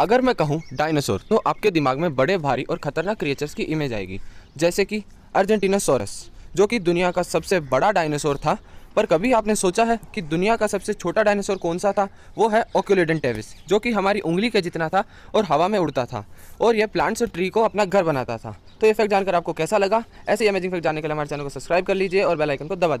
अगर मैं कहूँ डायनासोर तो आपके दिमाग में बड़े भारी और खतरनाक क्रिएचर्स की इमेज आएगी जैसे कि अर्जेंटीना सोरस जो कि दुनिया का सबसे बड़ा डायनासोर था पर कभी आपने सोचा है कि दुनिया का सबसे छोटा डायनासोर कौन सा था वो है ओक्यूलेडन टेविस जो कि हमारी उंगली के जितना था और हवा में उड़ता था और यह प्लांट्स और ट्री को अपना घर बनाता था तो ये फैक्ट जानकर आपको कैसा लगा ऐसे ही अमेजिंग फैक्ट जानने के लिए हमारे चैनल को सब्सक्राइब कर लीजिए और बेलाइकन को दबा दीजिए